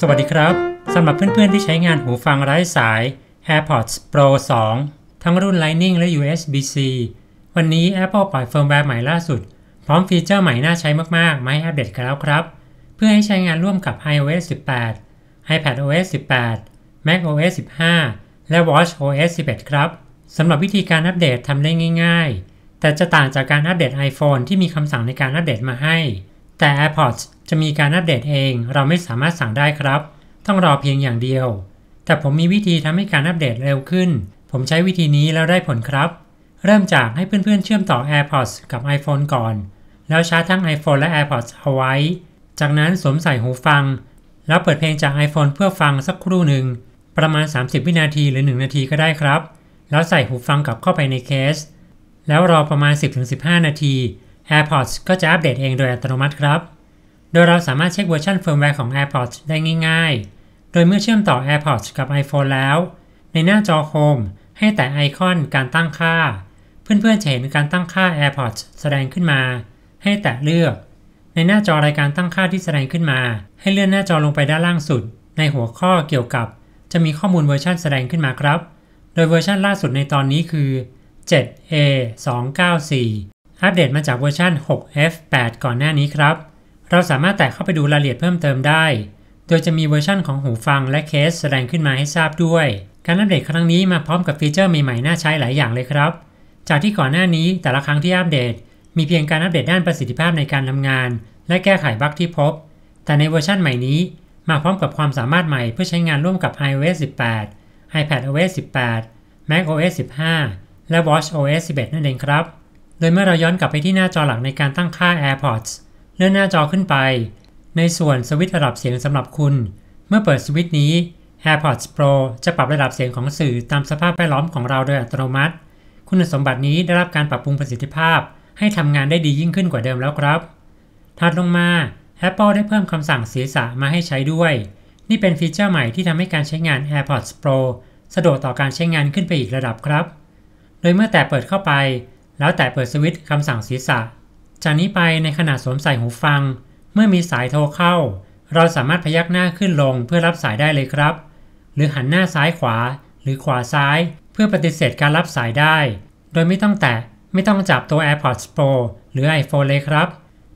สวัสดีครับ สำหรับเพื่อนๆที่ใช้งานหูฟังไร้สาย AirPods Pro 2 ทั้งรุ่น Lightning และ USB-C วันนี้ Apple ปล่อยเฟิร์มแวร์ใหม่ล่าสุด พร้อมฟีเจอร์ใหม่น่าใช้มากๆมาให้อัปเดตกันแล้วครับ เพื่อให้ใช้งานร่วมกับ iOS 18 iPadOS 18 macOS 15 และ watchOS 11 ครับ สำหรับวิธีการอัปเดตทำได้ง่ายๆ แต่จะต่างจากการอัปเดต iPhone ที่มีคำสั่งในการอัปเดตมาให้แต่ AirPods จะมีการอัปเดตเองเราไม่สามารถสั่งได้ครับ ต้องรอเพียงอย่างเดียว แต่ผมมีวิธีทำให้การอัปเดตเร็วขึ้น ผมใช้วิธีนี้แล้วได้ผลครับ เริ่มจากให้เพื่อนๆ เชื่อมต่อ AirPods กับ iPhone ก่อน แล้วชาร์จทั้ง iPhone และ AirPods เอาไว้ จากนั้นสวมใส่หูฟัง แล้วเปิดเพลงจาก iPhone เพื่อฟังสักครู่หนึ่ง ประมาณ 30 วินาทีหรือ 1 นาทีก็ได้ครับ แล้วใส่หูฟังกลับเข้าไปในเคส แล้วรอประมาณ 10-15 นาที AirPods ก็จะอัปเดตเองโดยอัตโนมัติครับ โดยเราสามารถเช็คเวอร์ชันเฟิร์มแวร์ของ AirPods ได้ง่าย ๆ โดยเมื่อเชื่อมต่อ AirPods กับ iPhone แล้ว ในหน้าจอโฮม ให้แต่ไอคอนการตั้งค่า เพื่อนๆ จะเห็นการตั้งค่า AirPods แสดงขึ้นมา ให้แตะเลือก ในหน้าจอรายการตั้งค่าที่แสดงขึ้นมา ให้เลื่อนหน้าจอลงไปด้านล่างสุด ในหัวข้อเกี่ยวกับ จะมีข้อมูลเวอร์ชันแสดงขึ้นมาครับ โดยเวอร์ชันล่าสุดในตอนนี้คือ 7A294 อัปเดตมาจากเวอร์ชัน 6F8 ก่อนหน้านี้ครับ เราสามารถแตะเข้าไปดูรายละเอียดเพิ่มเติมได้ โดยจะมีเวอร์ชันของหูฟังและเคสแสดงขึ้นมาให้ทราบด้วย การอัปเดตครั้งนี้มาพร้อมกับฟีเจอร์ใหม่ๆ น่าใช้หลายอย่างเลยครับ จากที่ก่อนหน้านี้แต่ละครั้งที่อัปเดต มีเพียงการอัปเดตด้านประสิทธิภาพในการทำงาน และแก้ไขบั๊กที่พบ แต่ในเวอร์ชันใหม่นี้ มาพร้อมกับความสามารถใหม่เพื่อใช้งานร่วมกับ iOS 18 iPadOS 18 macOS 15 และ watchOS 11 นั่นเองครับโดยเมื่อเราย้อนกลับไปที่หน้าจอหลักในการตั้งค่า AirPods เลื่อนหน้าจอขึ้นไป ในส่วนสวิตช์ระดับเสียงสำหรับคุณ เมื่อเปิดสวิตช์นี้ AirPods Pro จะปรับระดับเสียงของสื่อตามสภาพแวดล้อมของเราโดยอัตโนมัติ คุณสมบัตินี้ได้รับการปรับปรุงประสิทธิภาพให้ทำงานได้ดียิ่งขึ้นกว่าเดิมแล้วครับ ถัดลงมา Apple ได้เพิ่มคำสั่งศีรษะมาให้ใช้ด้วย นี่เป็นฟีเจอร์ใหม่ที่ทำให้การใช้งาน AirPods Pro สะดวกต่อการใช้งานขึ้นไปอีกระดับครับ โดยเมื่อแต่เปิดเข้าไปแล้วแต่เปิดสวิตช์คำสั่งศีรษะ จากนี้ไปในขณะสวมใส่หูฟัง เมื่อมีสายโทรเข้า เราสามารถพยักหน้าขึ้นลงเพื่อรับสายได้เลยครับ หรือหันหน้าซ้ายขวาหรือขวาซ้าย เพื่อปฏิเสธการรับสายได้ โดยไม่ต้องแตะไม่ต้องจับตัว AirPods Pro หรือ iPhone เลยครับ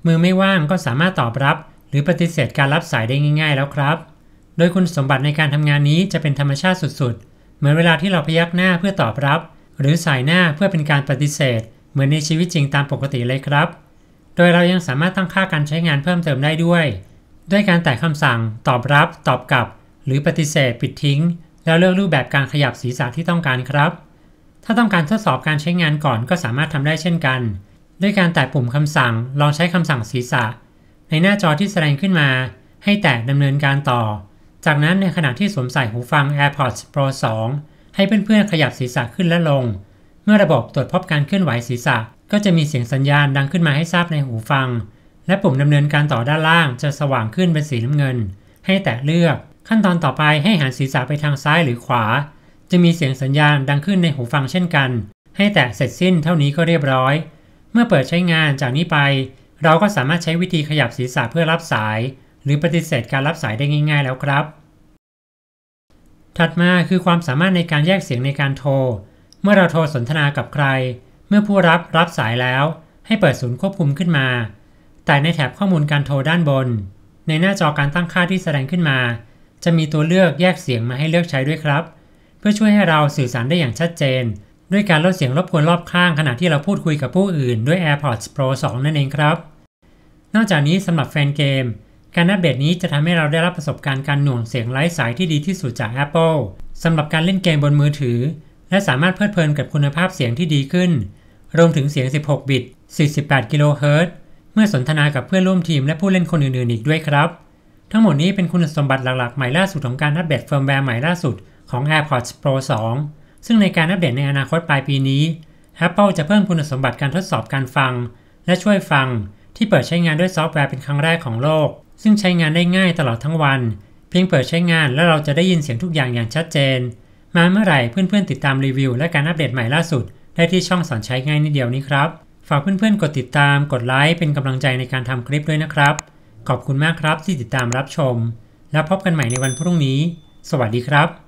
มือไม่ว่างก็สามารถตอบรับ หรือปฏิเสธการรับสายได้ง่าย ๆ แล้วครับ โดยคุณสมบัติในการทำงานนี้จะเป็นธรรมชาติสุดๆเหมือนเวลาที่เราพยักหน้าเพื่อตอบรับ หรือสายหน้าเพื่อเป็นการปฏิเสธเหมือนในชีวิตจริงตามปกติเลยครับ โดยเรายังสามารถตั้งค่าการใช้งานเพิ่มเติมได้ด้วย ด้วยการแตะคำสั่ง ตอบรับ ตอบกลับ หรือปฏิเสธปิดทิ้ง แล้วเลือกรูปแบบการขยับศีรษะที่ต้องการครับ ถ้าต้องการทดสอบการใช้งานก่อนก็สามารถทำได้เช่นกัน ด้วยการแตะปุ่มคำสั่งลองใช้คำสั่งศีรษะ ในหน้าจอที่แสดงขึ้นมา ให้แตะดำเนินการต่อ จากนั้นในขณะที่สวมใส่หูฟัง AirPods Pro 2 ให้เพื่อนๆขยับศีรษะขึ้นและลงเมื่อระบบตรวจพบการเคลื่อนไหวศีรษะก็จะมีเสียงสัญญาณดังขึ้นมาให้ทราบในหูฟัง และปุ่มดำเนินการต่อด้านล่างจะสว่างขึ้นเป็นสีน้ำเงิน ให้แตะเลือกขั้นตอนต่อไปให้หันศีรษะไปทางซ้ายหรือขวา จะมีเสียงสัญญาณดังขึ้นในหูฟังเช่นกัน ให้แตะเสร็จสิ้นเท่านี้ก็เรียบร้อย เมื่อเปิดใช้งานจากนี้ไป เราก็สามารถใช้วิธีขยับศีรษะเพื่อรับสาย หรือปฏิเสธการรับสายได้ง่าย ๆ แล้วครับ ถัดมาคือความสามารถในการแยกเสียงในการโทรมื่อเราโทรสนทนากับใคร เมื่อผู้รับรับสายแล้ว ให้เปิดศูนย์ควบคุมขึ้นมา แต่ในแถบข้อมูลการโทรด้านบน ในหน้าจอการตั้งค่าที่แสดงขึ้นมา จะมีตัวเลือกแยกเสียงมาให้เลือกใช้ด้วยครับ เพื่อช่วยให้เราสื่อสารได้อย่างชัดเจน ด้วยการลดเสียงรบกวนรอบข้างขณะที่เราพูดคุยกับผู้อื่นด้วย AirPods Pro 2 นั่นเองครับ นอกจากนี้สำหรับแฟนเกม การอัปเดตนี้จะทำให้เราได้รับประสบการณ์ การหน่วงเสียงไร้สายที่ดีที่สุดจาก Apple สำหรับการเล่นเกมบนมือถือและสามารถเพลิดเพลินกับคุณภาพเสียงที่ดีขึ้น รวมถึงเสียง 16 บิต 48 กิโลเฮิรตซ์ เมื่อสนทนากับเพื่อนร่วมทีมและผู้เล่นคนอื่นๆ อีกด้วยครับ ทั้งหมดนี้เป็นคุณสมบัติหลักๆ ใหม่ล่าสุดของการอัปเดตเฟิร์มแวร์ใหม่ล่าสุดของ AirPods Pro 2 ซึ่งในการอัปเดตในอนาคตปลายปีนี้ Apple จะเพิ่มคุณสมบัติการทดสอบการฟัง และช่วยฟัง ที่เปิดใช้งานด้วยซอฟต์แวร์เป็นครั้งแรกของโลก ซึ่งใช้งานได้ง่ายตลอดทั้งวัน เพียงเปิดใช้งานแล้วเราจะได้ยินเสียงทุกอย่างอย่างชัดเจนมาเมื่อไหร่เพื่อนๆติดตามรีวิวและการอัปเดตใหม่ล่าสุดได้ที่ช่องสอนใช้ง่ายนิดเดียวนี้ครับ ฝากเพื่อนๆกดติดตามกดไลค์เป็นกำลังใจในการทำคลิปด้วยนะครับ ขอบคุณมากครับที่ติดตามรับชมแล้วพบกันใหม่ในวันพรุ่งนี้ สวัสดีครับ